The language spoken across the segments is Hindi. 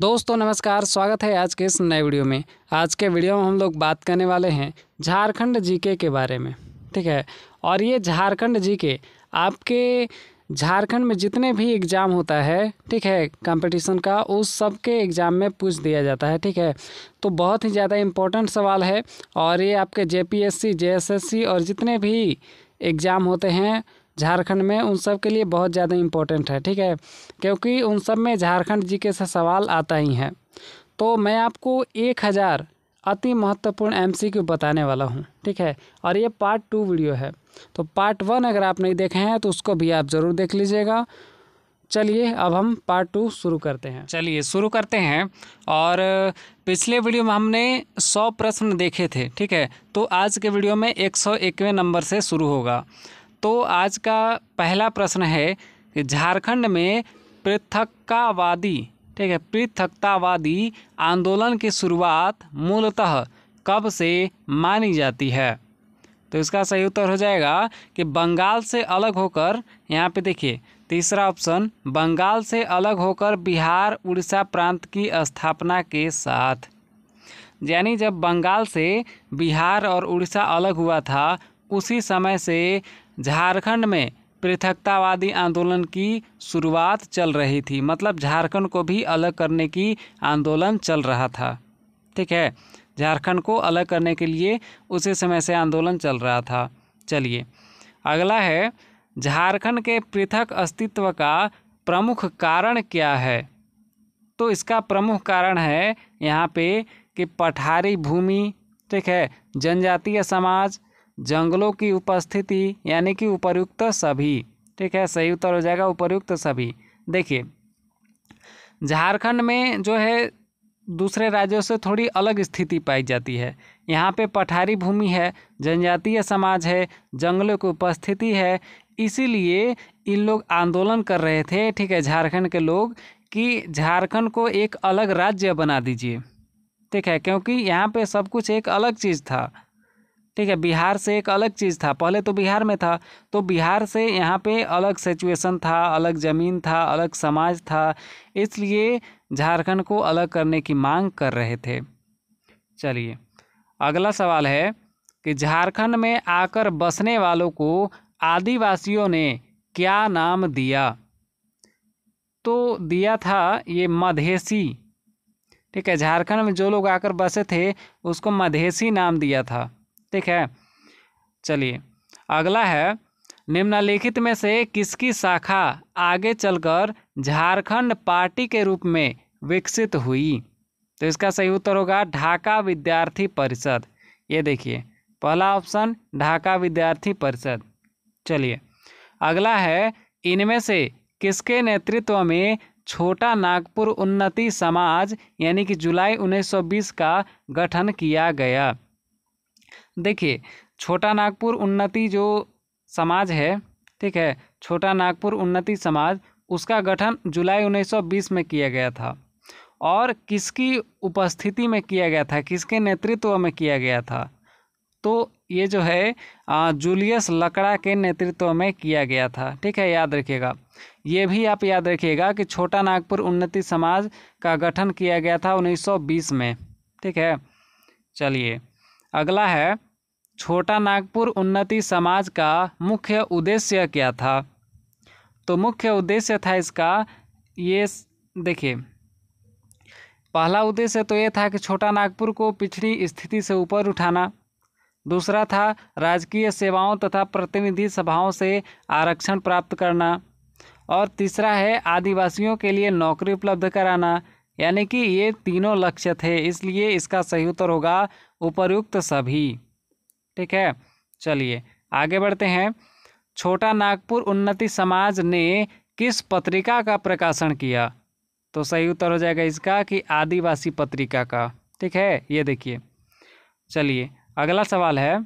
दोस्तों नमस्कार स्वागत है आज के इस नए वीडियो में आज के वीडियो में हम लोग बात करने वाले हैं झारखंड जीके के बारे में ठीक है और ये झारखंड जीके आपके झारखंड में जितने भी एग्ज़ाम होता है ठीक है कंपटीशन का उस सब के एग्ज़ाम में पूछ दिया जाता है ठीक है तो बहुत ही ज़्यादा इम्पोर्टेंट सवाल है और ये आपके जे पी और जितने भी एग्ज़ाम होते हैं झारखंड में उन सब के लिए बहुत ज़्यादा इम्पोर्टेंट है ठीक है क्योंकि उन सब में झारखंड जी के से सवाल आता ही है तो मैं आपको एक हज़ार अति महत्वपूर्ण क्यू बताने वाला हूँ ठीक है और ये पार्ट टू वीडियो है तो पार्ट वन अगर आप नहीं देखे हैं तो उसको भी आप ज़रूर देख लीजिएगा चलिए अब हम पार्ट टू शुरू करते हैं चलिए शुरू करते हैं और पिछले वीडियो में हमने सौ प्रश्न देखे थे ठीक है तो आज के वीडियो में एक सौ इक्यावन नंबर से शुरू होगा तो आज का पहला प्रश्न है कि झारखंड में पृथक्कावादी ठीक है पृथक्तावादी आंदोलन की शुरुआत मूलतः कब से मानी जाती है तो इसका सही उत्तर हो जाएगा कि बंगाल से अलग होकर यहाँ पे देखिए तीसरा ऑप्शन बंगाल से अलग होकर बिहार उड़ीसा प्रांत की स्थापना के साथ यानी जब बंगाल से बिहार और उड़ीसा अलग हुआ था उसी समय से झारखंड में पृथकतावादी आंदोलन की शुरुआत चल रही थी मतलब झारखंड को भी अलग करने की आंदोलन चल रहा था ठीक है झारखंड को अलग करने के लिए उसी समय से आंदोलन चल रहा था चलिए अगला है झारखंड के पृथक अस्तित्व का प्रमुख कारण क्या है तो इसका प्रमुख कारण है यहाँ पे कि पठारी भूमि ठीक है जनजातीय समाज जंगलों की उपस्थिति यानी कि उपयुक्त सभी ठीक है सही उत्तर हो जाएगा उपयुक्त सभी देखिए झारखंड में जो है दूसरे राज्यों से थोड़ी अलग स्थिति पाई जाती है यहाँ पे पठारी भूमि है जनजातीय समाज है जंगलों की उपस्थिति है इसीलिए इन लोग आंदोलन कर रहे थे ठीक है झारखंड के लोग कि झारखंड को एक अलग राज्य बना दीजिए ठीक है क्योंकि यहाँ पे सब कुछ एक अलग चीज़ था ठीक है बिहार से एक अलग चीज़ था पहले तो बिहार में था तो बिहार से यहाँ पे अलग सिचुएशन था अलग ज़मीन था अलग समाज था इसलिए झारखंड को अलग करने की मांग कर रहे थे चलिए अगला सवाल है कि झारखंड में आकर बसने वालों को आदिवासियों ने क्या नाम दिया तो दिया था ये मधेसी ठीक है झारखंड में जो लोग आकर बसे थे उसको मधेसी नाम दिया था ठीक है चलिए अगला है निम्नलिखित में से किसकी शाखा आगे चलकर झारखंड पार्टी के रूप में विकसित हुई तो इसका सही उत्तर होगा ढाका विद्यार्थी परिषद ये देखिए पहला ऑप्शन ढाका विद्यार्थी परिषद चलिए अगला है इनमें से किसके नेतृत्व में छोटा नागपुर उन्नति समाज यानी कि जुलाई 1920 का गठन किया गया देखिए छोटा नागपुर उन्नति जो समाज है ठीक है छोटा नागपुर उन्नति समाज उसका गठन जुलाई 1920 में किया गया था और किसकी उपस्थिति में किया गया था किसके नेतृत्व में किया गया था तो ये जो है जूलियस लकड़ा के नेतृत्व में किया गया था ठीक है याद रखिएगा ये भी आप याद रखिएगा कि छोटा नागपुर उन्नति समाज का गठन किया गया था 1920 में ठीक है चलिए अगला है छोटा नागपुर उन्नति समाज का मुख्य उद्देश्य क्या था तो मुख्य उद्देश्य था इसका ये देखिए पहला उद्देश्य तो ये था कि छोटा नागपुर को पिछड़ी स्थिति से ऊपर उठाना दूसरा था राजकीय सेवाओं तथा प्रतिनिधि सभाओं से आरक्षण प्राप्त करना और तीसरा है आदिवासियों के लिए नौकरी उपलब्ध कराना यानी कि ये तीनों लक्ष्य थे इसलिए इसका सही उत्तर होगा उपर्युक्त सभी ठीक है चलिए आगे बढ़ते हैं छोटा नागपुर उन्नति समाज ने किस पत्रिका का प्रकाशन किया तो सही उत्तर हो जाएगा इसका कि आदिवासी पत्रिका का ठीक है ये देखिए चलिए अगला सवाल है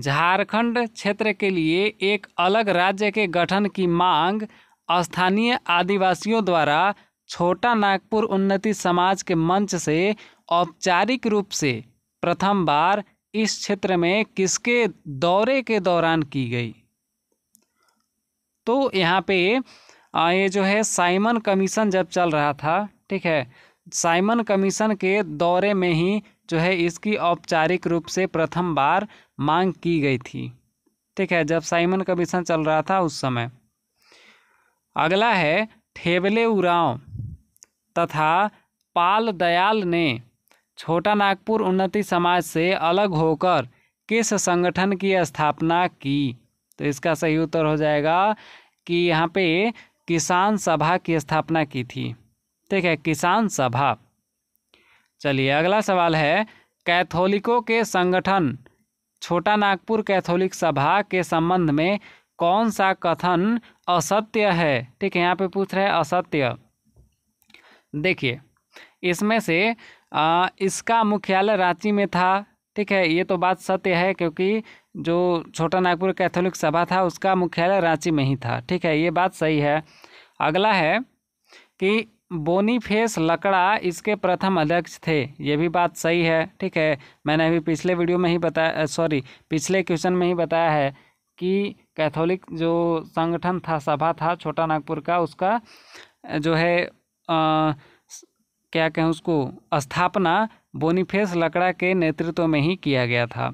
झारखंड क्षेत्र के लिए एक अलग राज्य के गठन की मांग स्थानीय आदिवासियों द्वारा छोटा नागपुर उन्नति समाज के मंच से औपचारिक रूप से प्रथम बार इस क्षेत्र में किसके दौरे के दौरान की गई तो यहाँ पे ये जो है साइमन कमीशन जब चल रहा था ठीक है साइमन कमीशन के दौरे में ही जो है इसकी औपचारिक रूप से प्रथम बार मांग की गई थी ठीक है जब साइमन कमीशन चल रहा था उस समय अगला है ठेबले उराव तथा पाल दयाल ने छोटा नागपुर उन्नति समाज से अलग होकर किस संगठन की स्थापना की तो इसका सही उत्तर हो जाएगा कि यहाँ पे किसान सभा की स्थापना की थी ठीक है किसान सभा चलिए अगला सवाल है कैथोलिकों के संगठन छोटा नागपुर कैथोलिक सभा के संबंध में कौन सा कथन असत्य है ठीक है यहाँ पे पूछ रहे हैं असत्य देखिए इसमें से आ, इसका मुख्यालय रांची में था ठीक है ये तो बात सत्य है क्योंकि जो छोटा नागपुर कैथोलिक सभा था उसका मुख्यालय रांची में ही था ठीक है ये बात सही है अगला है कि बोनीफेस लकड़ा इसके प्रथम अध्यक्ष थे ये भी बात सही है ठीक है मैंने अभी पिछले वीडियो में ही बताया सॉरी पिछले क्वेश्चन में ही बताया है कि कैथोलिक जो संगठन था सभा था छोटा नागपुर का उसका जो है आ, क्या कहें उसको स्थापना बोनीफेस लकड़ा के नेतृत्व में ही किया गया था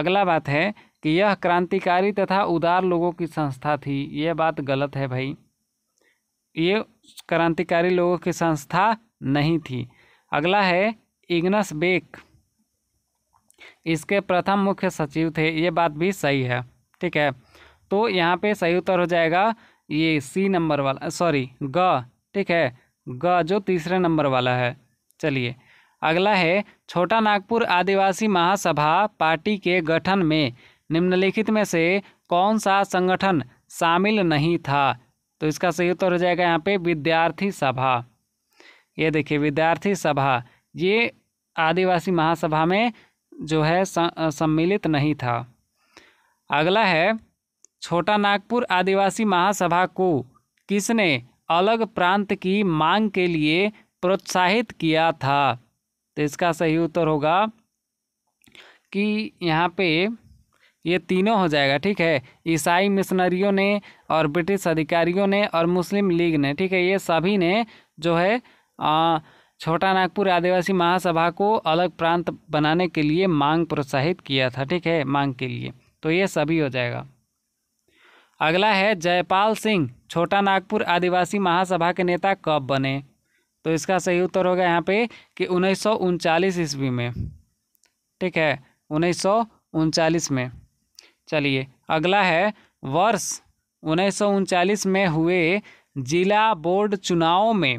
अगला बात है कि यह क्रांतिकारी तथा उदार लोगों की संस्था थी ये बात गलत है भाई ये क्रांतिकारी लोगों की संस्था नहीं थी अगला है इग्नस बेक इसके प्रथम मुख्य सचिव थे ये बात भी सही है ठीक है तो यहाँ पे सही उत्तर हो जाएगा ये सी नंबर वाला सॉरी ग ठीक है ग जो तीसरे नंबर वाला है चलिए अगला है छोटा नागपुर आदिवासी महासभा पार्टी के गठन में निम्नलिखित में से कौन सा संगठन शामिल नहीं था तो इसका सही उत्तर हो जाएगा यहाँ पे विद्यार्थी सभा ये देखिए विद्यार्थी सभा ये आदिवासी महासभा में जो है सम्मिलित नहीं था अगला है छोटा नागपुर आदिवासी महासभा को किसने अलग प्रांत की मांग के लिए प्रोत्साहित किया था तो इसका सही उत्तर होगा कि यहाँ पे ये तीनों हो जाएगा ठीक है ईसाई मिशनरियों ने और ब्रिटिश अधिकारियों ने और मुस्लिम लीग ने ठीक है ये सभी ने जो है आ, छोटा नागपुर आदिवासी महासभा को अलग प्रांत बनाने के लिए मांग प्रोत्साहित किया था ठीक है मांग के लिए तो ये सभी हो जाएगा अगला है जयपाल सिंह छोटा नागपुर आदिवासी महासभा के नेता कब बने तो इसका सही उत्तर होगा यहाँ पे कि उन्नीस ईस्वी में ठीक है उन्नीस में चलिए अगला है वर्ष उन्नीस में हुए जिला बोर्ड चुनावों में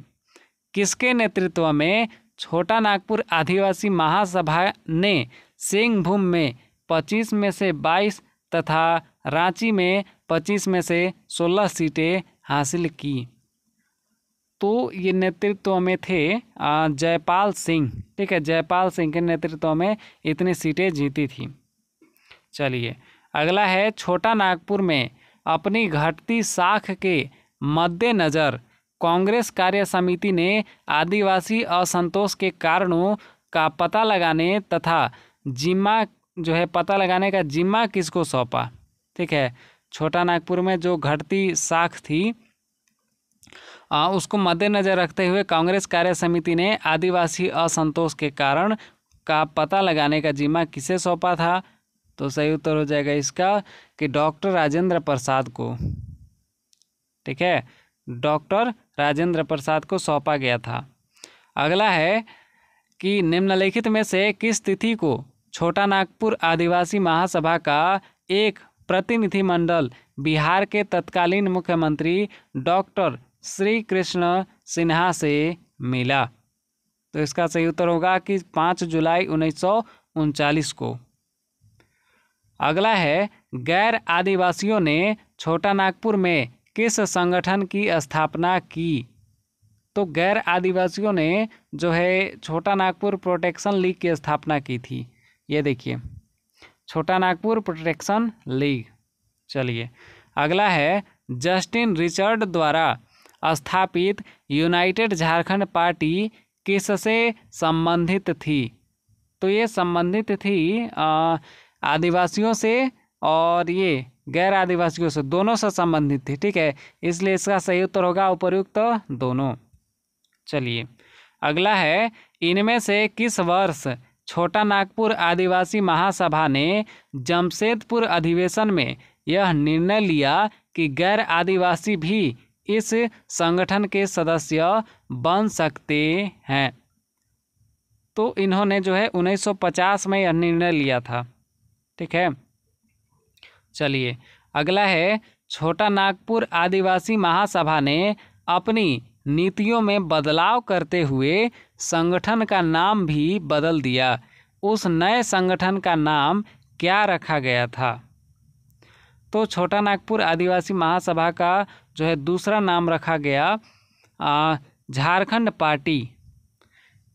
किसके नेतृत्व में छोटा नागपुर आदिवासी महासभा ने सिंहभूम में 25 में से 22 तथा रांची में 25 में से 16 सीटें हासिल की तो ये नेतृत्व में थे जयपाल सिंह ठीक है जयपाल सिंह के नेतृत्व में इतनी सीटें जीती थी चलिए अगला है छोटा नागपुर में अपनी घटती साख के मद्देनज़र कांग्रेस कार्य समिति ने आदिवासी असंतोष के कारणों का पता लगाने तथा जिम्मा जो है पता लगाने का जिम्मा किसको सौंपा ठीक है छोटा नागपुर में जो घटती साख थी आ, उसको मद्देनजर रखते हुए कांग्रेस कार्य समिति ने आदिवासी असंतोष के कारण का पता लगाने का जिम्मा किसे सौंपा था तो सही उत्तर हो जाएगा इसका कि डॉक्टर राजेंद्र प्रसाद को ठीक है डॉक्टर राजेंद्र प्रसाद को सौंपा गया था अगला है कि निम्नलिखित में से किस तिथि को छोटा नागपुर आदिवासी महासभा का एक प्रतिनिधिमंडल बिहार के तत्कालीन मुख्यमंत्री डॉक्टर श्री कृष्ण सिन्हा से मिला तो इसका सही उत्तर होगा कि पाँच जुलाई उन्नीस को अगला है गैर आदिवासियों ने छोटा नागपुर में किस संगठन की स्थापना की तो गैर आदिवासियों ने जो है छोटा नागपुर प्रोटेक्शन लीग की स्थापना की थी ये देखिए छोटा नागपुर प्रोटेक्शन लीग चलिए अगला है जस्टिन रिचर्ड द्वारा स्थापित यूनाइटेड झारखंड पार्टी किससे संबंधित थी तो ये संबंधित थी आदिवासियों से और ये गैर आदिवासियों से दोनों से संबंधित थी ठीक है इसलिए इसका सही उत्तर होगा उपयुक्त तो दोनों चलिए अगला है इनमें से किस वर्ष छोटा नागपुर आदिवासी महासभा ने जमशेदपुर अधिवेशन में यह निर्णय लिया कि गैर आदिवासी भी इस संगठन के सदस्य बन सकते हैं तो इन्होंने जो है 1950 में यह निर्णय लिया था ठीक है चलिए अगला है छोटा नागपुर आदिवासी महासभा ने अपनी नीतियों में बदलाव करते हुए संगठन का नाम भी बदल दिया उस नए संगठन का नाम क्या रखा गया था तो छोटा नागपुर आदिवासी महासभा का जो है दूसरा नाम रखा गया झारखंड पार्टी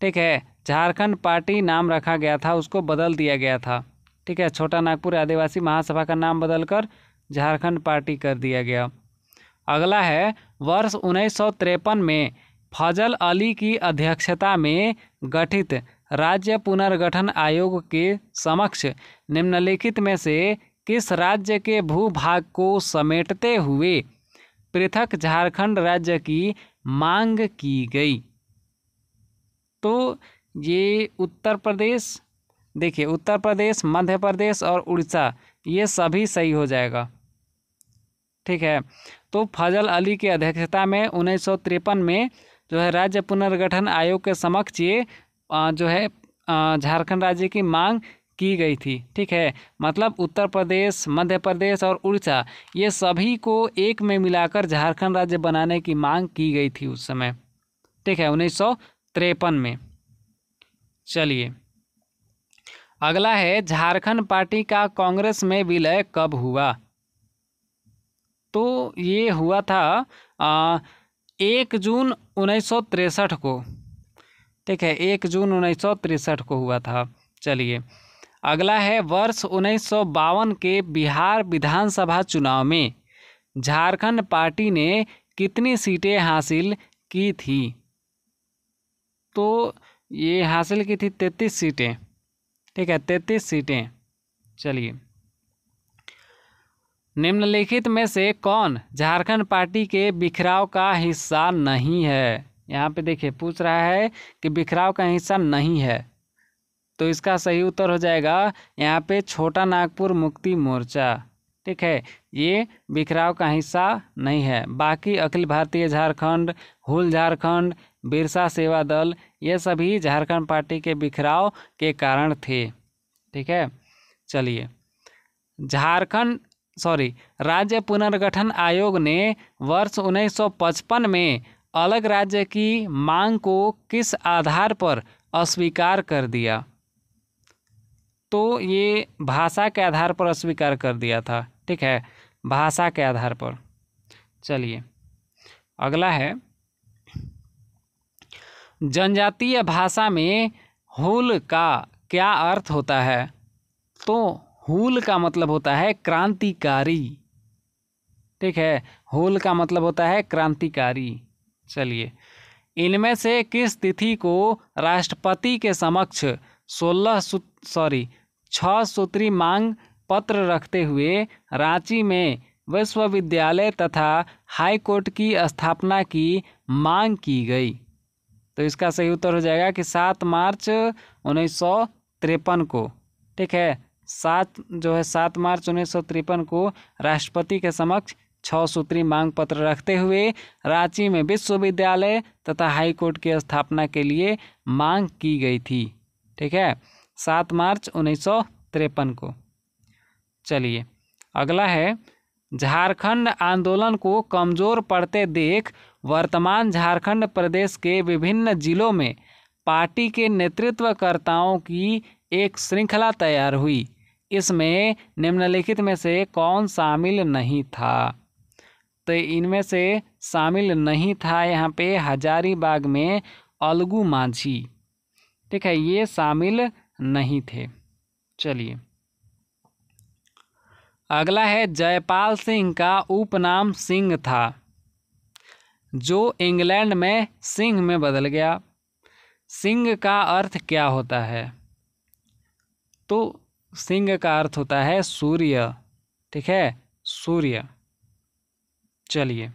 ठीक है झारखंड पार्टी नाम रखा गया था उसको बदल दिया गया था ठीक है छोटा नागपुर आदिवासी महासभा का नाम बदलकर झारखंड पार्टी कर दिया गया अगला है वर्ष उन्नीस में फजल अली की अध्यक्षता में गठित राज्य पुनर्गठन आयोग के समक्ष निम्नलिखित में से किस राज्य के भूभाग को समेटते हुए पृथक झारखंड राज्य की मांग की गई तो ये उत्तर प्रदेश देखिए उत्तर प्रदेश मध्य प्रदेश और उड़ीसा ये सभी सही हो जाएगा ठीक है तो फजल अली की अध्यक्षता में उन्नीस में जो है राज्य पुनर्गठन आयोग के समक्ष ये जो है झारखंड राज्य की मांग की गई थी ठीक है मतलब उत्तर प्रदेश मध्य प्रदेश और उड़ीसा ये सभी को एक में मिलाकर झारखंड राज्य बनाने की मांग की गई थी उस समय ठीक है उन्नीस में चलिए अगला है झारखंड पार्टी का कांग्रेस में विलय कब हुआ तो ये हुआ था आ, एक जून उन्नीस को ठीक है एक जून उन्नीस को हुआ था चलिए अगला है वर्ष उन्नीस के बिहार विधानसभा चुनाव में झारखंड पार्टी ने कितनी सीटें हासिल की थी तो ये हासिल की थी तैतीस सीटें ठीक है तैतीस सीटें चलिए निम्नलिखित में से कौन झारखंड पार्टी के बिखराव का हिस्सा नहीं है यहाँ पे देखिए पूछ रहा है कि बिखराव का हिस्सा नहीं है तो इसका सही उत्तर हो जाएगा यहाँ पे छोटा नागपुर मुक्ति मोर्चा ठीक है ये बिखराव का हिस्सा नहीं है बाकी अखिल भारतीय झारखंड हुल झारखंड बिरसा सेवा दल ये सभी झारखंड पार्टी के बिखराव के कारण थे ठीक है चलिए झारखंड सॉरी राज्य पुनर्गठन आयोग ने वर्ष 1955 में अलग राज्य की मांग को किस आधार पर अस्वीकार कर दिया तो ये भाषा के आधार पर अस्वीकार कर दिया था ठीक है भाषा के आधार पर चलिए अगला है जनजातीय भाषा में हुल का क्या अर्थ होता है तो हुल का मतलब होता है क्रांतिकारी ठीक है हुल का मतलब होता है क्रांतिकारी चलिए इनमें से किस तिथि को राष्ट्रपति के समक्ष सोलह सॉरी छः सूत्री मांग पत्र रखते हुए रांची में विश्वविद्यालय तथा हाई कोर्ट की स्थापना की मांग की गई तो इसका सही उत्तर हो जाएगा कि सात मार्च उन्नीस सौ तिरपन को ठीक है सात जो है सात मार्च उन्नीस सौ तिरपन को राष्ट्रपति के समक्ष छः सूत्री मांग पत्र रखते हुए रांची में विश्वविद्यालय तथा हाईकोर्ट की स्थापना के लिए मांग की गई थी ठीक है सात मार्च उन्नीस सौ तिरपन को चलिए अगला है झारखंड आंदोलन को कमज़ोर पड़ते देख वर्तमान झारखंड प्रदेश के विभिन्न जिलों में पार्टी के नेतृत्वकर्ताओं की एक श्रृंखला तैयार हुई इसमें निम्नलिखित में से कौन शामिल नहीं था तो इनमें से शामिल नहीं था यहाँ पे हजारीबाग में अलगू मांझी ठीक है ये शामिल नहीं थे चलिए अगला है जयपाल सिंह का उपनाम सिंह था जो इंग्लैंड में सिंह में बदल गया सिंह का अर्थ क्या होता है तो सिंह का अर्थ होता है सूर्य ठीक है सूर्य चलिए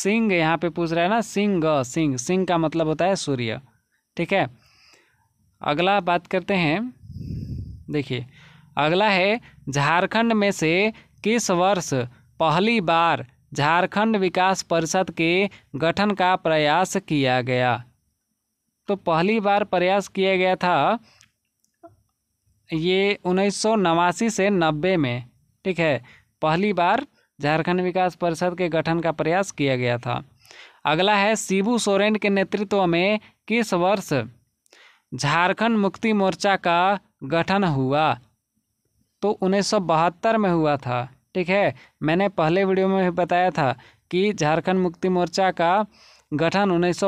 सिंह यहाँ पे पूछ रहा है ना सिंह सिंह सिंह का मतलब होता है सूर्य ठीक है अगला बात करते हैं देखिए अगला है झारखंड में से किस वर्ष पहली बार झारखंड विकास परिषद के गठन का प्रयास किया गया तो पहली बार प्रयास किया गया था ये उन्नीस से नब्बे में ठीक है पहली बार झारखंड विकास परिषद के गठन का प्रयास किया गया था अगला है शिबू सोरेन के नेतृत्व में किस वर्ष झारखंड मुक्ति मोर्चा का गठन हुआ तो उन्नीस में हुआ था ठीक है मैंने पहले वीडियो में भी बताया था कि झारखंड मुक्ति मोर्चा का गठन उन्नीस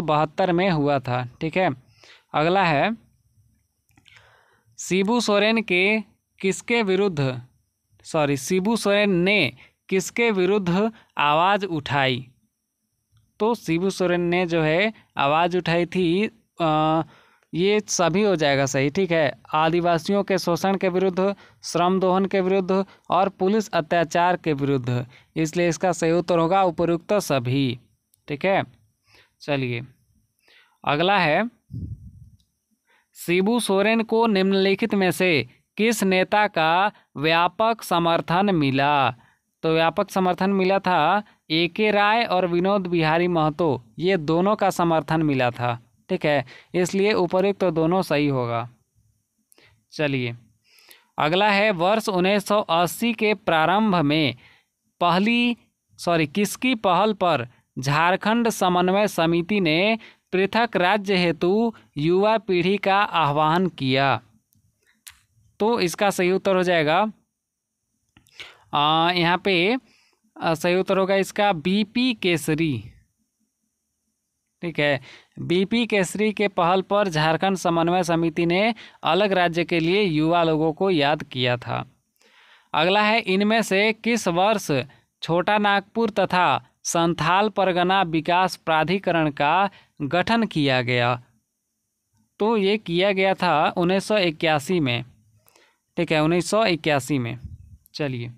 में हुआ था ठीक है अगला है शिबू सोरेन के किसके विरुद्ध सॉरी शिबू सोरेन ने किसके विरुद्ध आवाज़ उठाई तो शिबू सोरेन ने जो है आवाज़ उठाई थी आ, ये सभी हो जाएगा सही ठीक है आदिवासियों के शोषण के विरुद्ध श्रम दोहन के विरुद्ध और पुलिस अत्याचार के विरुद्ध इसलिए इसका सही उत्तर होगा उपयुक्त सभी ठीक है चलिए अगला है शिबू सोरेन को निम्नलिखित में से किस नेता का व्यापक समर्थन मिला तो व्यापक समर्थन मिला था ए के राय और विनोद बिहारी महतो ये दोनों का समर्थन मिला था ठीक है इसलिए उपयुक्त तो दोनों सही होगा चलिए अगला है वर्ष 1980 के प्रारंभ में पहली सॉरी किसकी पहल पर झारखंड समन्वय समिति ने पृथक राज्य हेतु युवा पीढ़ी का आह्वान किया तो इसका सही उत्तर हो जाएगा आ, यहाँ पे सही उत्तर होगा इसका बीपी केसरी ठीक है बीपी केसरी के पहल पर झारखंड समन्वय समिति ने अलग राज्य के लिए युवा लोगों को याद किया था अगला है इनमें से किस वर्ष छोटा नागपुर तथा संथाल परगना विकास प्राधिकरण का गठन किया गया तो ये किया गया था 1981 में ठीक है 1981 में चलिए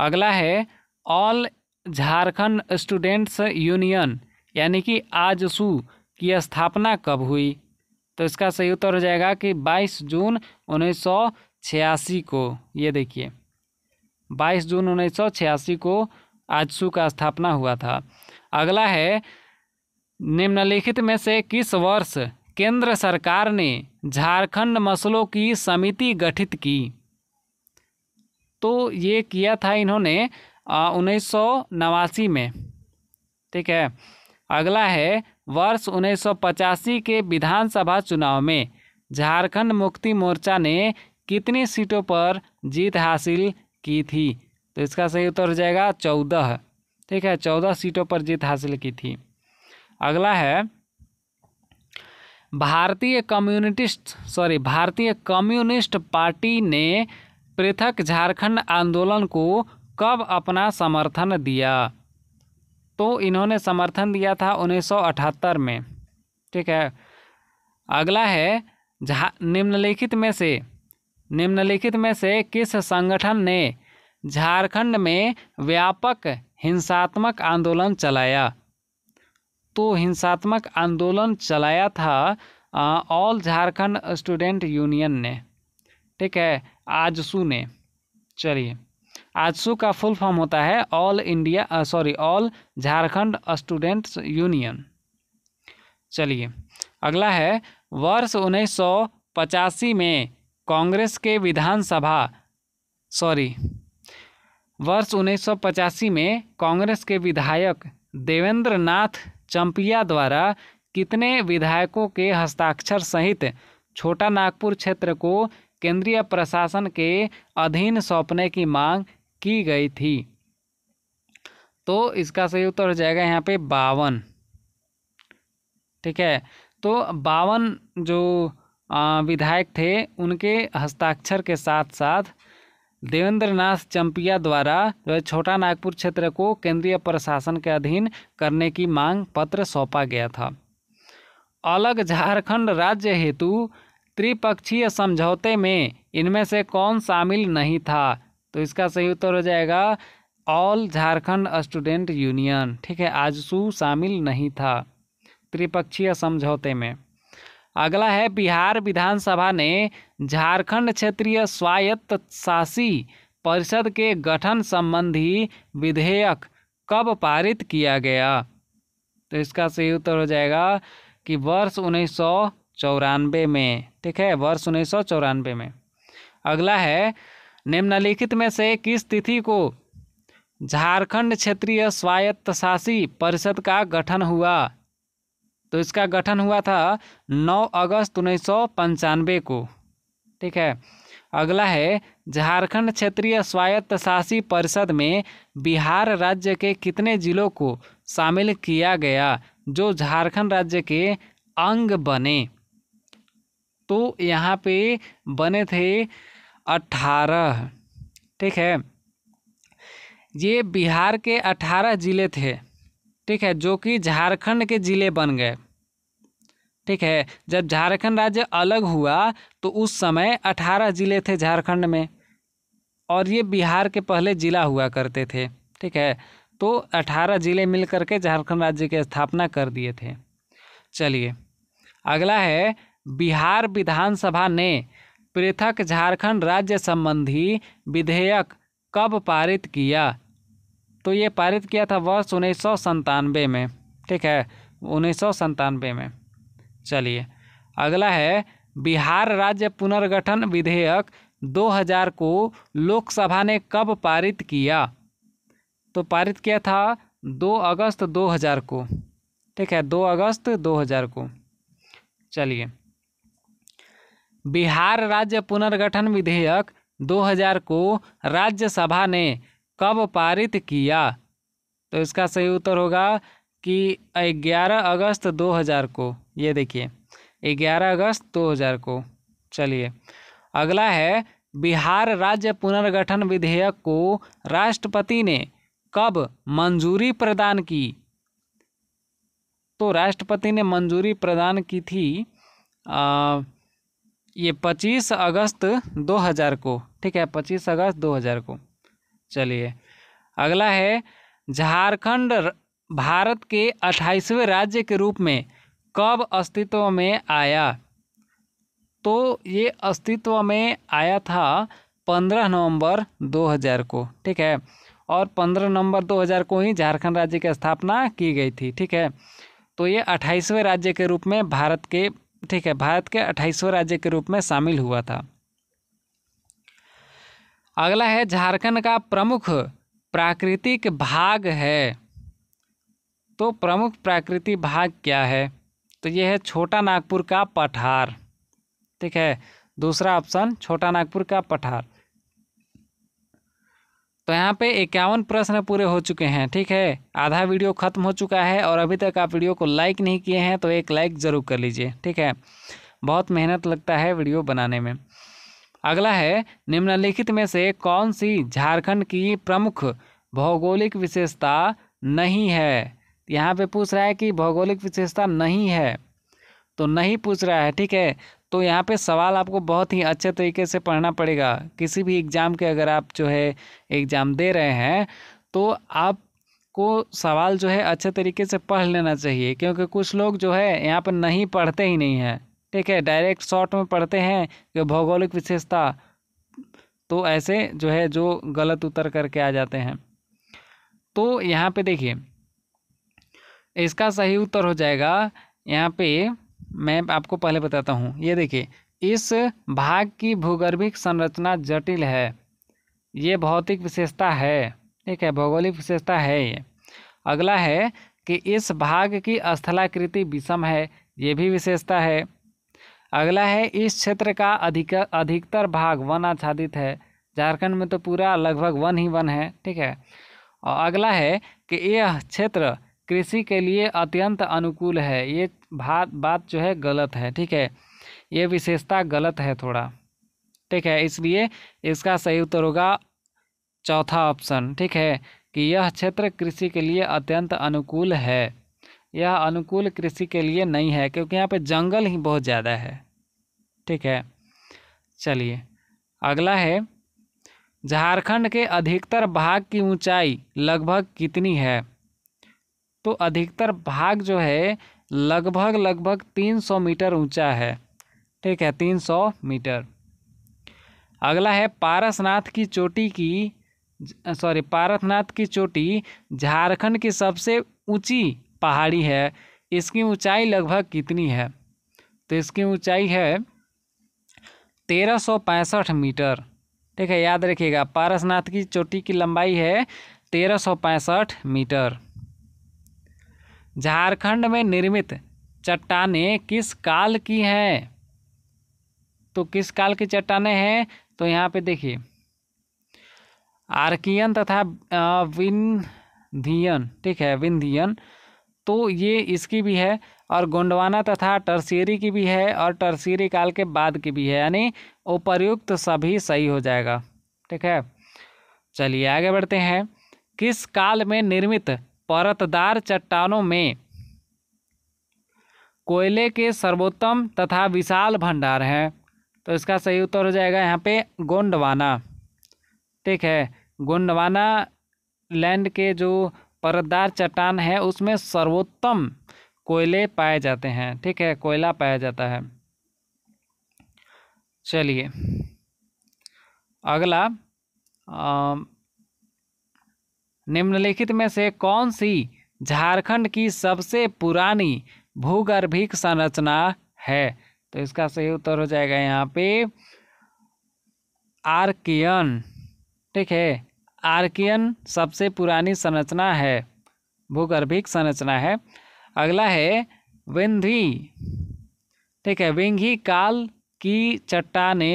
अगला है ऑल झारखंड स्टूडेंट्स यूनियन यानी कि आजसू की स्थापना कब हुई तो इसका सही उत्तर हो जाएगा कि 22 जून 1986 को ये देखिए 22 जून 1986 को आजसू का स्थापना हुआ था अगला है निम्नलिखित में से किस वर्ष केंद्र सरकार ने झारखंड मसलों की समिति गठित की तो ये किया था इन्होंने उन्नीस में ठीक है अगला है वर्ष उन्नीस के विधानसभा चुनाव में झारखंड मुक्ति मोर्चा ने कितनी सीटों पर जीत हासिल की थी तो इसका सही उत्तर हो जाएगा चौदह ठीक है चौदह सीटों पर जीत हासिल की थी अगला है भारतीय कम्युनिस्ट सॉरी भारतीय कम्युनिस्ट पार्टी ने पृथक झारखंड आंदोलन को कब अपना समर्थन दिया तो इन्होंने समर्थन दिया था 1978 में ठीक है अगला है झा निम्नलिखित में से निम्नलिखित में से किस संगठन ने झारखंड में व्यापक हिंसात्मक आंदोलन चलाया तो हिंसात्मक आंदोलन चलाया था ऑल झारखंड स्टूडेंट यूनियन ने ठीक है आजसू ने चलिए आजसू का फुल फॉर्म होता है all India sorry all Jharkhand students union चलिए अगला है वर्ष उन्नीस में कांग्रेस के विधानसभा सॉरी वर्ष उन्नीस में कांग्रेस के विधायक देवेंद्र नाथ चंपिया द्वारा कितने विधायकों के हस्ताक्षर सहित छोटा नागपुर क्षेत्र को केंद्रीय प्रशासन के अधीन सौंपने की मांग की गई थी तो इसका सही उत्तर हो जाएगा यहाँ पे बावन ठीक है तो बावन जो विधायक थे उनके हस्ताक्षर के साथ साथ देवेंद्र नाथ चंपिया द्वारा जो है छोटा नागपुर क्षेत्र को केंद्रीय प्रशासन के अधीन करने की मांग पत्र सौंपा गया था अलग झारखंड राज्य हेतु त्रिपक्षीय समझौते में इनमें से कौन शामिल नहीं था तो इसका सही उत्तर हो जाएगा ऑल झारखंड स्टूडेंट यूनियन ठीक है आजसू शामिल नहीं था त्रिपक्षीय समझौते में अगला है बिहार विधानसभा ने झारखंड क्षेत्रीय स्वायत्त शासी परिषद के गठन संबंधी विधेयक कब पारित किया गया तो इसका सही उत्तर हो जाएगा कि वर्ष उन्नीस चौरानवे में ठीक है वर्ष उन्नीस चौरानवे में अगला है निम्नलिखित में से किस तिथि को झारखंड क्षेत्रीय स्वायत्त शासी परिषद का गठन हुआ तो इसका गठन हुआ था 9 अगस्त उन्नीस को ठीक है अगला है झारखंड क्षेत्रीय स्वायत्त शासी परिषद में बिहार राज्य के कितने जिलों को शामिल किया गया जो झारखंड राज्य के अंग बने तो यहाँ पे बने थे अठारह ठीक है ये बिहार के अठारह जिले थे ठीक है जो कि झारखंड के ज़िले बन गए ठीक है जब झारखंड राज्य अलग हुआ तो उस समय अठारह ज़िले थे झारखंड में और ये बिहार के पहले ज़िला हुआ करते थे ठीक है तो अठारह ज़िले मिल करके झारखंड राज्य की स्थापना कर दिए थे चलिए अगला है बिहार विधानसभा ने पृथक झारखंड राज्य संबंधी विधेयक कब पारित किया तो ये पारित किया था वर्ष उन्नीस सौ संतानवे में ठीक है उन्नीस सौ संतानवे में चलिए अगला है बिहार राज्य पुनर्गठन विधेयक 2000 को लोकसभा ने कब पारित किया तो पारित किया था 2 अगस्त 2000 को ठीक है 2 अगस्त 2000 को चलिए बिहार राज्य पुनर्गठन विधेयक 2000 को राज्यसभा ने कब पारित किया तो इसका सही उत्तर होगा कि 11 अगस्त 2000 को ये देखिए 11 अगस्त 2000 को चलिए अगला है बिहार राज्य पुनर्गठन विधेयक को राष्ट्रपति ने कब मंजूरी प्रदान की तो राष्ट्रपति ने मंजूरी प्रदान की थी आ, ये 25 अगस्त 2000 को ठीक है 25 अगस्त 2000 को चलिए अगला है झारखंड भारत के अट्ठाईसवें राज्य के रूप में कब अस्तित्व में आया तो ये अस्तित्व में आया था पंद्रह नवंबर हज़ार को ठीक है और पंद्रह नवंबर हज़ार को ही झारखंड राज्य की स्थापना की गई थी ठीक है तो ये अट्ठाईसवें राज्य के रूप में भारत के ठीक है भारत के अट्ठाईसवें राज्य के रूप में शामिल हुआ था अगला है झारखंड का प्रमुख प्राकृतिक भाग है तो प्रमुख प्राकृतिक भाग क्या है तो ये है छोटा नागपुर का पठार ठीक है दूसरा ऑप्शन छोटा नागपुर का पठार तो यहाँ पे इक्यावन प्रश्न पूरे हो चुके हैं ठीक है आधा वीडियो ख़त्म हो चुका है और अभी तक आप वीडियो को लाइक नहीं किए हैं तो एक लाइक ज़रूर कर लीजिए ठीक है बहुत मेहनत लगता है वीडियो बनाने में अगला है निम्नलिखित में से कौन सी झारखंड की प्रमुख भौगोलिक विशेषता नहीं है यहाँ पे पूछ रहा है कि भौगोलिक विशेषता नहीं है तो नहीं पूछ रहा है ठीक है तो यहाँ पे सवाल आपको बहुत ही अच्छे तरीके से पढ़ना पड़ेगा किसी भी एग्ज़ाम के अगर आप जो है एग्ज़ाम दे रहे हैं तो आप को सवाल जो है अच्छे तरीके से पढ़ लेना चाहिए क्योंकि कुछ लोग जो है यहाँ पर नहीं पढ़ते ही नहीं हैं ठीक है डायरेक्ट शॉर्ट में पढ़ते हैं कि भौगोलिक विशेषता तो ऐसे जो है जो गलत उत्तर करके आ जाते हैं तो यहाँ पे देखिए इसका सही उत्तर हो जाएगा यहाँ पे मैं आपको पहले बताता हूँ ये देखिए इस भाग की भूगर्भिक संरचना जटिल है ये भौतिक विशेषता है ठीक है भौगोलिक विशेषता है ये अगला है कि इस भाग की स्थलाकृति विषम है ये भी विशेषता है अगला है इस क्षेत्र का अधिक अधिकतर भाग वन आच्छादित है झारखंड में तो पूरा लगभग वन ही वन है ठीक है और अगला है कि यह क्षेत्र कृषि के लिए अत्यंत अनुकूल है ये बात बात जो है गलत है ठीक है ये विशेषता गलत है थोड़ा ठीक है इसलिए इसका सही उत्तर होगा चौथा ऑप्शन ठीक है कि यह क्षेत्र कृषि के लिए अत्यंत अनुकूल है यह अनुकूल कृषि के लिए नहीं है क्योंकि यहाँ पे जंगल ही बहुत ज़्यादा है ठीक है चलिए अगला है झारखंड के अधिकतर भाग की ऊंचाई लगभग कितनी है तो अधिकतर भाग जो है लगभग लगभग तीन सौ मीटर ऊंचा है ठीक है तीन सौ मीटर अगला है पारसनाथ की चोटी की सॉरी पारसनाथ की चोटी झारखंड की सबसे ऊंची पहाड़ी है इसकी ऊंचाई लगभग कितनी है तो इसकी ऊंचाई है तेरह सौ मीटर ठीक है याद रखिएगा पारसनाथ की चोटी की लंबाई है तेरह सौ पैंसठ मीटर झारखंड में निर्मित चट्टाने किस काल की हैं तो किस काल की चट्टाने हैं तो यहाँ पे देखिए आर्कियन तथा विंधियन ठीक है विंधियन तो ये इसकी भी है और गोंडवाना तथा टर्सियरी की भी है और टर्सीरी काल के बाद की भी है यानी उपर्युक्त सभी सही हो जाएगा ठीक है चलिए आगे बढ़ते हैं किस काल में निर्मित परतदार चट्टानों में कोयले के सर्वोत्तम तथा विशाल भंडार हैं तो इसका सही उत्तर हो जाएगा यहाँ पे गोंडवाना ठीक है गोंडवाना लैंड के जो परतदार चट्टान है उसमें सर्वोत्तम कोयले पाए जाते हैं ठीक है कोयला पाया जाता है चलिए अगला निम्नलिखित में से कौन सी झारखंड की सबसे पुरानी भूगर्भिक संरचना है तो इसका सही उत्तर हो जाएगा यहाँ पे आर्कियन ठीक है आर्कियन सबसे पुरानी संरचना है भूगर्भिक संरचना है अगला है वेंधी ठीक है वेंघी काल की चट्टाने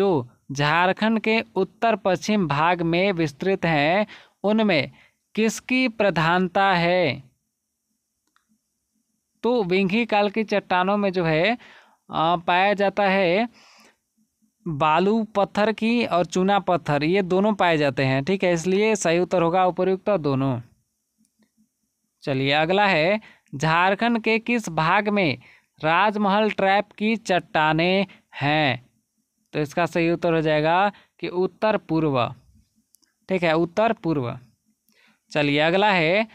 जो झारखंड के उत्तर पश्चिम भाग में विस्तृत हैं उनमें किसकी प्रधानता है तो विंघी काल की चट्टानों में जो है आ, पाया जाता है बालू पत्थर की और चूना पत्थर ये दोनों पाए जाते हैं ठीक है इसलिए सही उत्तर होगा उपयुक्त दोनों चलिए अगला है झारखंड के किस भाग में राजमहल ट्रैप की चट्टानें हैं तो इसका सही उत्तर हो जाएगा कि उत्तर पूर्व ठीक है उत्तर पूर्व चलिए अगला है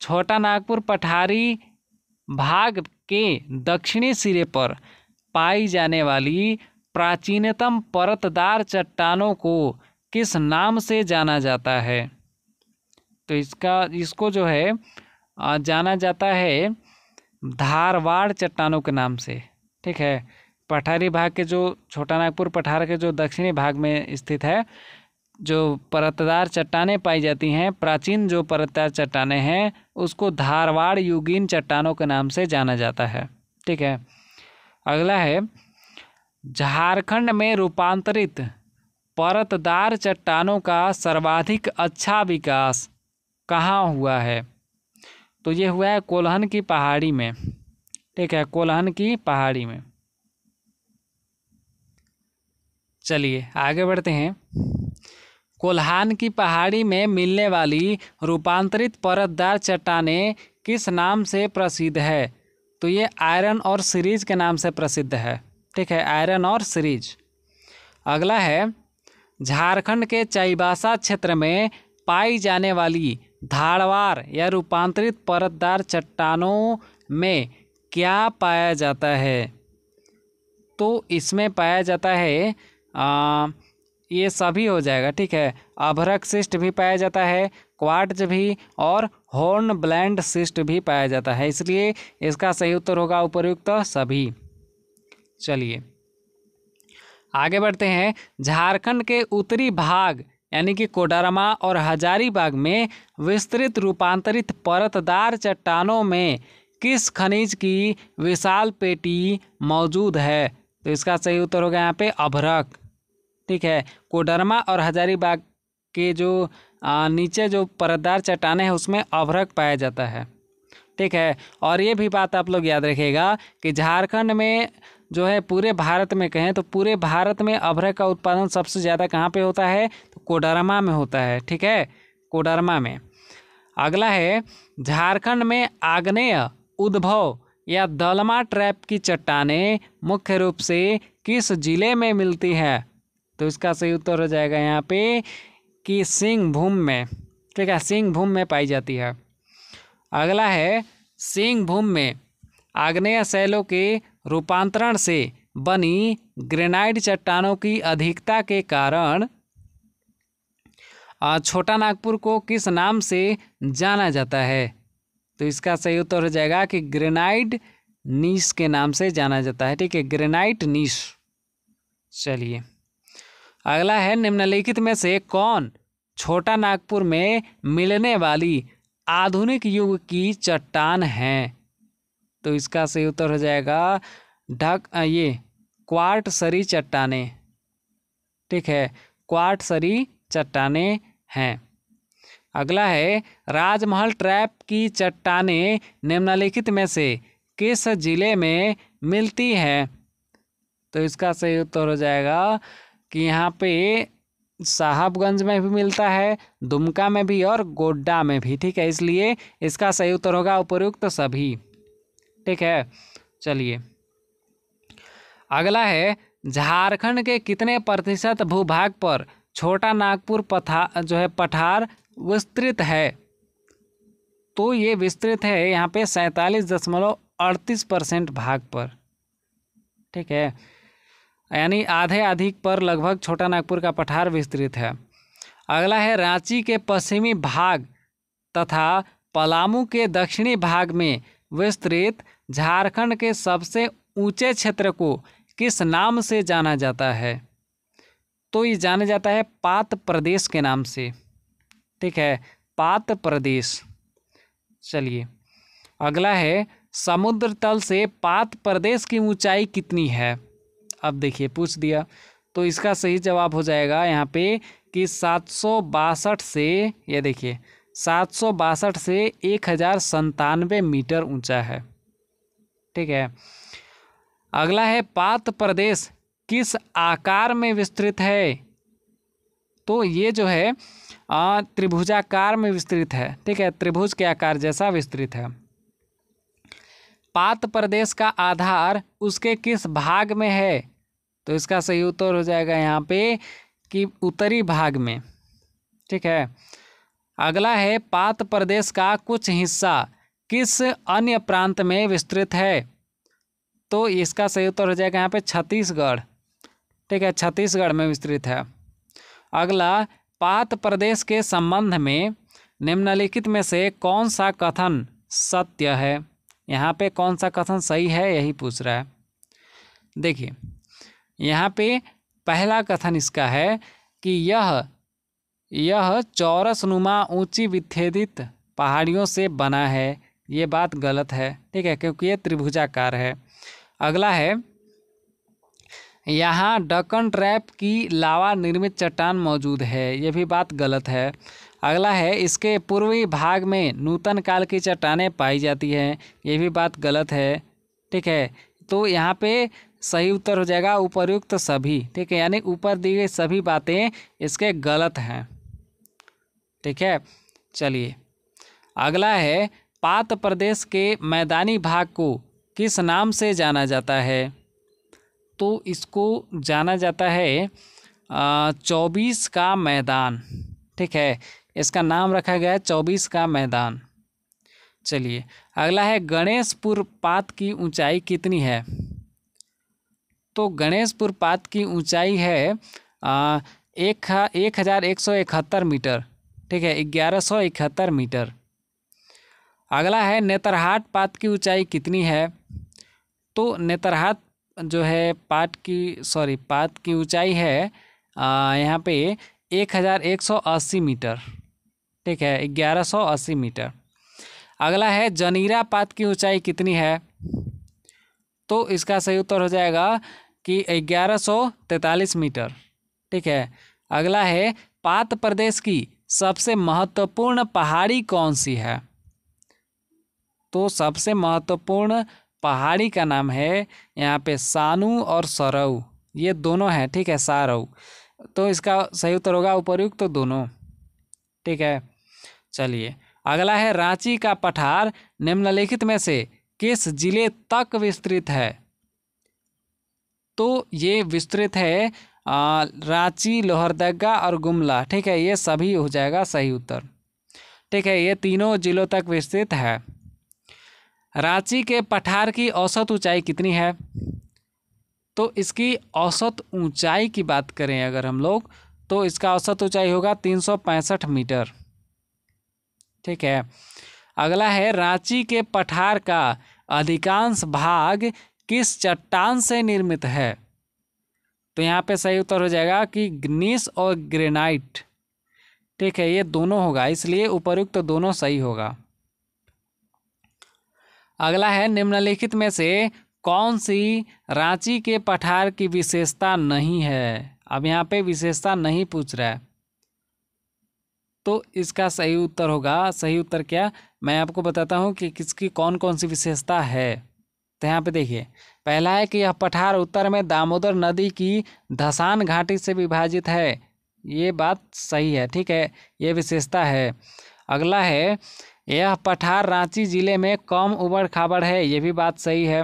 छोटा नागपुर पठारी भाग के दक्षिणी सिरे पर पाई जाने वाली प्राचीनतम परतदार चट्टानों को किस नाम से जाना जाता है तो इसका इसको जो है जाना जाता है धारवाड़ चट्टानों के नाम से ठीक है पठारी भाग के जो छोटा नागपुर पठार के जो दक्षिणी भाग में स्थित है जो परतदार चट्टाने पाई जाती हैं प्राचीन जो परतदार चट्टाने हैं उसको धारवाड़ युगीन चट्टानों के नाम से जाना जाता है ठीक है अगला है झारखंड में रूपांतरित परतदार चट्टानों का सर्वाधिक अच्छा विकास कहाँ हुआ है तो ये हुआ है कोल्हन की पहाड़ी में ठीक है कोल्हन की पहाड़ी में चलिए आगे बढ़ते हैं कोल्हान की पहाड़ी में मिलने वाली रूपांतरित परतदार चट्टाने किस नाम से प्रसिद्ध है तो ये आयरन और सीरीज के नाम से प्रसिद्ध है ठीक है आयरन और सीरीज अगला है झारखंड के चाईबासा क्षेत्र में पाई जाने वाली धारवार या रूपांतरित परतदार चट्टानों में क्या पाया जाता है तो इसमें पाया जाता है आ, ये सभी हो जाएगा ठीक है अभरक सिस्ट भी पाया जाता है क्वार्ट्ज भी और हॉर्न ब्लैंड सिस्ट भी पाया जाता है इसलिए इसका सही उत्तर होगा उपयुक्त सभी चलिए आगे बढ़ते हैं झारखंड के उत्तरी भाग यानी कि कोडरमा और हजारीबाग में विस्तृत रूपांतरित परतदार चट्टानों में किस खनिज की विशाल पेटी मौजूद है तो इसका सही उत्तर होगा यहाँ पे अभरक ठीक है कोडरमा और हजारीबाग के जो नीचे जो परतदार चट्टाने हैं उसमें अभरक पाया जाता है ठीक है और ये भी बात आप लोग याद रखिएगा कि झारखंड में जो है पूरे भारत में कहें तो पूरे भारत में अभ्रक का उत्पादन सबसे ज़्यादा कहाँ पे होता है तो कोडरमा में होता है ठीक है कोडरमा में अगला है झारखंड में आग्नेय उद्भव या दलमा ट्रैप की चट्टाने मुख्य रूप से किस जिले में मिलती है तो इसका सही उत्तर हो जाएगा यहाँ पे कि सिंहभूम में ठीक है सिंहभूम में पाई जाती है अगला है सिंहभूम में आग्नेय शैलों के रूपांतरण से बनी ग्रेनाइट चट्टानों की अधिकता के कारण छोटा नागपुर को किस नाम से जाना जाता है तो इसका सही उत्तर हो जाएगा कि ग्रेनाइट नीस के नाम से जाना जाता है ठीक है ग्रेनाइट नीस चलिए अगला है निम्नलिखित में से कौन छोटा नागपुर में मिलने वाली आधुनिक युग की चट्टान है तो इसका सही उत्तर हो जाएगा ढक ये क्वार्ट सरी चट्टाने ठीक है क्वार्ट सरी चट्टाने हैं अगला है राजमहल ट्रैप की चट्टाने निम्नलिखित में से किस जिले में मिलती हैं तो इसका सही उत्तर हो जाएगा कि यहाँ पे साहबगंज में भी मिलता है दुमका में भी और गोड्डा में भी ठीक है इसलिए इसका सही उत्तर होगा उपयुक्त सभी ठीक है चलिए अगला है झारखंड के कितने प्रतिशत भूभाग पर छोटा नागपुर पथा जो है पठार विस्तृत है तो ये विस्तृत है यहाँ पे सैंतालीस दशमलव अड़तीस परसेंट भाग पर ठीक है यानी आधे अधिक पर लगभग छोटा नागपुर का पठार विस्तृत है अगला है रांची के पश्चिमी भाग तथा पलामू के दक्षिणी भाग में विस्तृत झारखंड के सबसे ऊंचे क्षेत्र को किस नाम से जाना जाता है तो ये जाना जाता है पात प्रदेश के नाम से ठीक है पात प्रदेश चलिए अगला है समुद्र तल से पात प्रदेश की ऊंचाई कितनी है अब देखिए पूछ दिया तो इसका सही जवाब हो जाएगा यहाँ पे कि सात सौ बासठ से ये देखिए सात सौ बासठ से एक हज़ार संतानवे मीटर ऊंचा है ठीक है अगला है पात प्रदेश किस आकार में विस्तृत है तो ये जो है त्रिभुजाकार में विस्तृत है ठीक है त्रिभुज के आकार जैसा विस्तृत है पात प्रदेश का आधार उसके किस भाग में है तो इसका सही उत्तर हो जाएगा यहाँ पे कि उत्तरी भाग में ठीक है अगला है पात प्रदेश का कुछ हिस्सा किस अन्य प्रांत में विस्तृत है तो इसका सही उत्तर हो जाएगा यहाँ पे छत्तीसगढ़ ठीक है छत्तीसगढ़ में विस्तृत है अगला पात प्रदेश के संबंध में निम्नलिखित में से कौन सा कथन सत्य है यहाँ पे कौन सा कथन सही है यही पूछ रहा है देखिए यहाँ पे पहला कथन इसका है कि यह यह चौरस नुमा ऊंची विच्छेदित पहाड़ियों से बना है ये बात गलत है ठीक है क्योंकि ये त्रिभुजाकार है अगला है यहाँ डकन ट्रैप की लावा निर्मित चट्टान मौजूद है ये भी बात गलत है अगला है इसके पूर्वी भाग में नूतन काल की चट्टानें पाई जाती हैं ये भी बात गलत है ठीक है तो यहाँ पे सही उत्तर हो जाएगा उपरयुक्त सभी ठीक है यानी ऊपर दी गई सभी बातें इसके गलत हैं ठीक है चलिए अगला है पात प्रदेश के मैदानी भाग को किस नाम से जाना जाता है तो इसको जाना जाता है चौबीस का मैदान ठीक है इसका नाम रखा गया है चौबीस का मैदान चलिए अगला है गणेशपुर पात की ऊंचाई कितनी है तो गणेशपुर पात की ऊंचाई है आ, एक एक हज़ार एक सौ इकहत्तर मीटर ठीक है ग्यारह सौ इकहत्तर मीटर अगला है नेतरहाट पात की ऊंचाई कितनी है तो नेतरहाट जो है पाट की सॉरी पात की ऊंचाई है यहाँ पे एक हज़ार एक सौ अस्सी मीटर ठीक है ग्यारह सौ अस्सी मीटर अगला है जनीरा पात की ऊंचाई कितनी है तो इसका सही उत्तर हो जाएगा कि ग्यारह सौ तैंतालीस मीटर ठीक है अगला है पात प्रदेश की सबसे महत्वपूर्ण पहाड़ी कौन सी है तो सबसे महत्वपूर्ण पहाड़ी का नाम है यहाँ पे सानू और सरऊ ये दोनों हैं ठीक है सारऊ तो इसका सही उत्तर होगा उपरयुक्त तो दोनों ठीक है चलिए अगला है रांची का पठार निम्नलिखित में से किस जिले तक विस्तृत है तो ये विस्तृत है आ, रांची लोहरदगा और गुमला ठीक है ये सभी हो जाएगा सही उत्तर ठीक है ये तीनों जिलों तक विस्तृत है रांची के पठार की औसत ऊंचाई कितनी है तो इसकी औसत ऊंचाई की बात करें अगर हम लोग तो इसका औसत ऊंचाई होगा तीन सौ पैंसठ मीटर ठीक है अगला है रांची के पठार का अधिकांश भाग किस चट्टान से निर्मित है तो यहाँ पे सही उत्तर हो जाएगा कि ग्नीस और ग्रेनाइट ठीक है ये दोनों होगा इसलिए उपरुक्त तो दोनों सही होगा अगला है निम्नलिखित में से कौन सी रांची के पठार की विशेषता नहीं है अब यहाँ पे विशेषता नहीं पूछ रहा है तो इसका सही उत्तर होगा सही उत्तर क्या मैं आपको बताता हूँ कि किसकी कौन कौन सी विशेषता है तो यहाँ पे देखिए पहला है कि यह पठार उत्तर में दामोदर नदी की धसान घाटी से विभाजित है ये बात सही है ठीक है ये विशेषता है अगला है यह पठार रांची ज़िले में कम उबड़ खाबड़ है ये भी बात सही है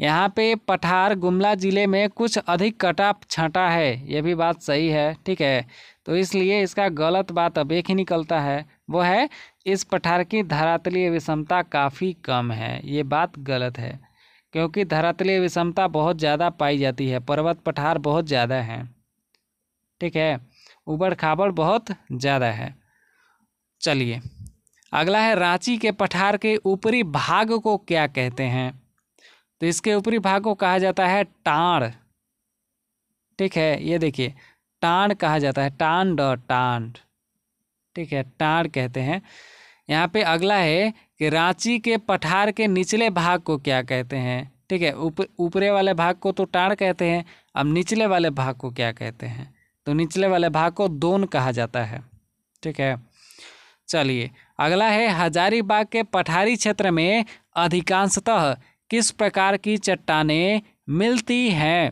यहाँ पे पठार गुमला ज़िले में कुछ अधिक कटा छटा है यह भी बात सही है ठीक है तो इसलिए इसका गलत बात अब एक ही निकलता है वो है इस पठार की धरातलीय विषमता काफ़ी कम है ये बात गलत है क्योंकि धरातलीय विषमता बहुत ज़्यादा पाई जाती है पर्वत पठार बहुत ज़्यादा है ठीक है उबड़ खाबड़ बहुत ज़्यादा है चलिए अगला है रांची के पठार के ऊपरी भाग को क्या कहते हैं तो इसके ऊपरी भाग को कहा जाता है टाण ठीक है ये देखिए टाण कहा जाता है टाण और टाण ठीक है टाण कहते हैं यहाँ पे अगला है कि रांची के पठार के निचले भाग को क्या कहते हैं ठीक है ऊपरे ऊपरे वाले भाग को तो टाण कहते हैं अब निचले वाले भाग को क्या कहते हैं तो निचले वाले भाग को दोन कहा जाता है ठीक है चलिए अगला है हजारीबाग के पठारी क्षेत्र में अधिकांशतः किस प्रकार की चट्टाने मिलती हैं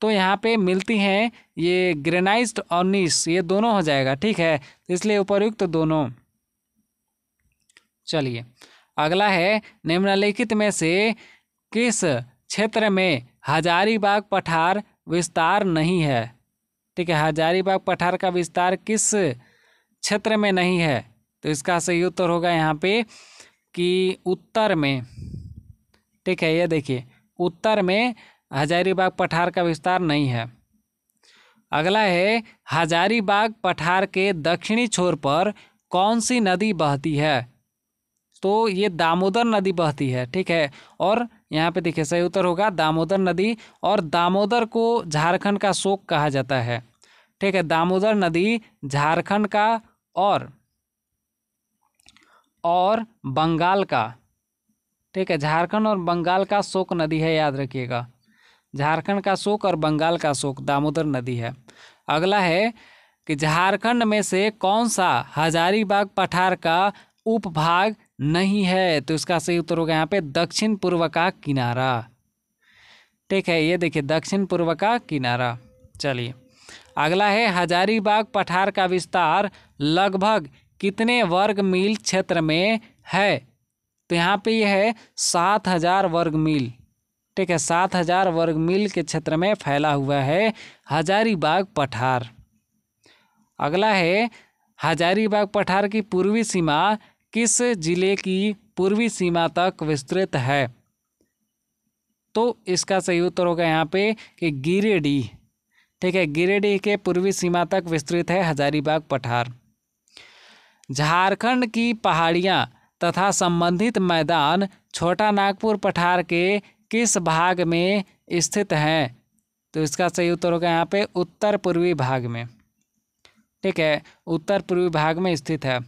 तो यहाँ पे मिलती हैं ये ग्रेनाइज्ड और निस ये दोनों हो जाएगा ठीक है इसलिए उपयुक्त तो दोनों चलिए अगला है निम्नलिखित में से किस क्षेत्र में हजारीबाग पठार विस्तार नहीं है ठीक है हजारीबाग पठार का विस्तार किस क्षेत्र में नहीं है तो इसका सही उत्तर होगा यहाँ पे कि उत्तर में ठीक है ये देखिए उत्तर में हजारीबाग पठार का विस्तार नहीं है अगला है हजारीबाग पठार के दक्षिणी छोर पर कौन सी नदी बहती है तो ये दामोदर नदी बहती है ठीक है और यहाँ पे देखिए सही उत्तर होगा दामोदर नदी और दामोदर को झारखंड का शोक कहा जाता है ठीक है दामोदर नदी झारखंड का और और बंगाल का ठीक है झारखंड और बंगाल का शोक नदी है याद रखिएगा झारखंड का शोक और बंगाल का शोक दामोदर नदी है अगला है कि झारखंड में से कौन सा हजारीबाग पठार का उपभाग नहीं है तो इसका सही उत्तर होगा यहाँ पे दक्षिण पूर्व का किनारा ठीक है ये देखिए दक्षिण पूर्व का किनारा चलिए अगला है हजारीबाग पठार का विस्तार लगभग कितने वर्ग मील क्षेत्र में है तो यहाँ पे यह है सात हजार वर्ग मील ठीक है सात हजार वर्ग मील के क्षेत्र में फैला हुआ है हजारीबाग पठार अगला है हजारीबाग पठार की पूर्वी सीमा किस जिले की पूर्वी सीमा तक विस्तृत है तो इसका सही उत्तर होगा यहाँ पे कि गिरिडीह ठीक है गिरिडीह के पूर्वी सीमा तक विस्तृत है हजारीबाग पठार झारखंड की पहाड़ियाँ तथा संबंधित मैदान छोटा नागपुर पठार के किस भाग में स्थित हैं तो इसका सही उत्तर होगा यहाँ पे उत्तर पूर्वी भाग में ठीक है उत्तर पूर्वी भाग में स्थित है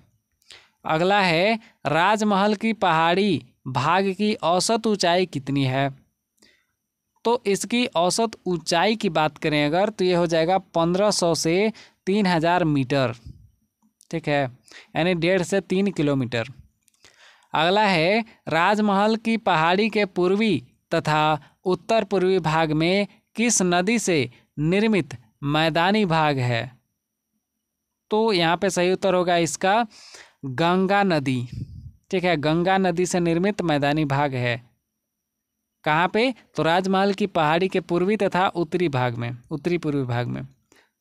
अगला है राजमहल की पहाड़ी भाग की औसत ऊंचाई कितनी है तो इसकी औसत ऊंचाई की बात करें अगर तो ये हो जाएगा पंद्रह सौ से तीन हज़ार मीटर ठीक है यानी डेढ़ से तीन किलोमीटर अगला है राजमहल की पहाड़ी के पूर्वी तथा उत्तर पूर्वी भाग में किस नदी से निर्मित मैदानी भाग है तो यहाँ पे सही उत्तर होगा इसका गंगा नदी ठीक है गंगा नदी से निर्मित मैदानी भाग है कहाँ पे तो राजमहल की पहाड़ी के पूर्वी तथा उत्तरी भाग में उत्तरी पूर्वी भाग में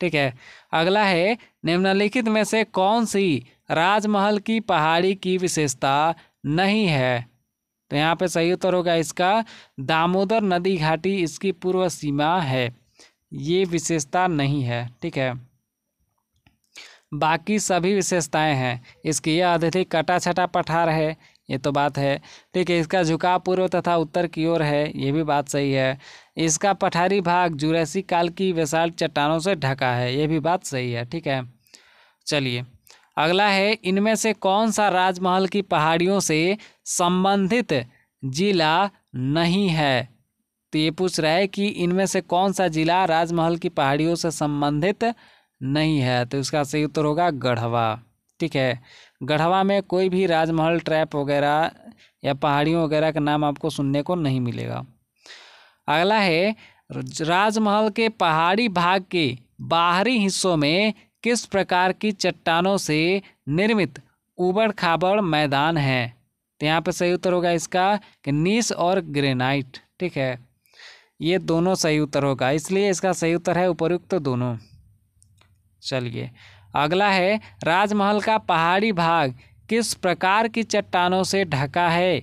ठीक है अगला है निम्नलिखित में से कौन सी राजमहल की पहाड़ी की विशेषता नहीं है तो यहाँ पे सही उत्तर होगा इसका दामोदर नदी घाटी इसकी पूर्व सीमा है ये विशेषता नहीं है ठीक है बाकी सभी विशेषताएं हैं इसकी यह अत्यधिक कटा छटा पठार है ये तो बात है ठीक है इसका झुकाव पूर्व तथा उत्तर की ओर है ये भी बात सही है इसका पठारी भाग जुरैसी काल की विशाल चट्टानों से ढका है ये भी बात सही है ठीक है चलिए अगला है इनमें से कौन सा राजमहल की पहाड़ियों से संबंधित जिला नहीं है तो ये पूछ रहा है कि इनमें से कौन सा जिला राजमहल की पहाड़ियों से संबंधित नहीं है तो इसका सही उत्तर होगा गढ़वा ठीक है गढ़वा में कोई भी राजमहल ट्रैप वगैरह या पहाड़ियों वगैरह का नाम आपको सुनने को नहीं मिलेगा अगला है राजमहल के पहाड़ी भाग के बाहरी हिस्सों में किस प्रकार की चट्टानों से निर्मित उबड़ खाबड़ मैदान है तो यहाँ पर सही उत्तर होगा इसका कि नीस और ग्रेनाइट ठीक है ये दोनों सही उत्तर होगा इसलिए इसका सही उत्तर है उपयुक्त तो दोनों चलिए अगला है राजमहल का पहाड़ी भाग किस प्रकार की चट्टानों से ढका है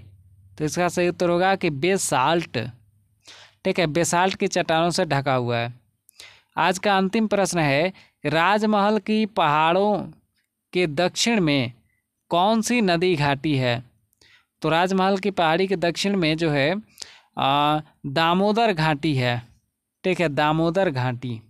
तो इसका सही उत्तर होगा कि बेसाल्ट ठीक है बेसाल्ट की चट्टानों से ढका हुआ है आज का अंतिम प्रश्न है राजमहल की पहाड़ों के दक्षिण में कौन सी नदी घाटी है तो राजमहल की पहाड़ी के दक्षिण में जो है आ, दामोदर घाटी है ठीक है दामोदर घाटी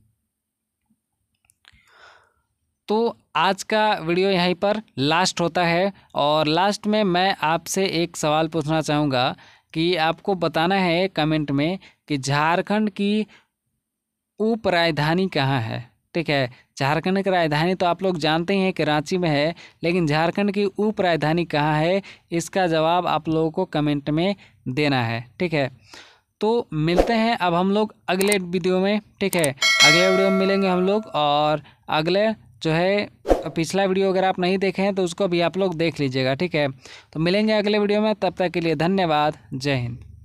तो आज का वीडियो यहीं पर लास्ट होता है और लास्ट में मैं आपसे एक सवाल पूछना चाहूँगा कि आपको बताना है कमेंट में कि झारखंड की उप राजधानी कहाँ है ठीक है झारखंड की राजधानी तो आप लोग जानते ही हैं कि रांची में है लेकिन झारखंड की उप राजधानी कहाँ है इसका जवाब आप लोगों को कमेंट में देना है ठीक है तो मिलते हैं अब हम लोग अगले वीडियो में ठीक है अगले वीडियो में मिलेंगे हम लोग और अगले जो है पिछला वीडियो अगर आप नहीं देखे हैं तो उसको भी आप लोग देख लीजिएगा ठीक है तो मिलेंगे अगले वीडियो में तब तक के लिए धन्यवाद जय हिंद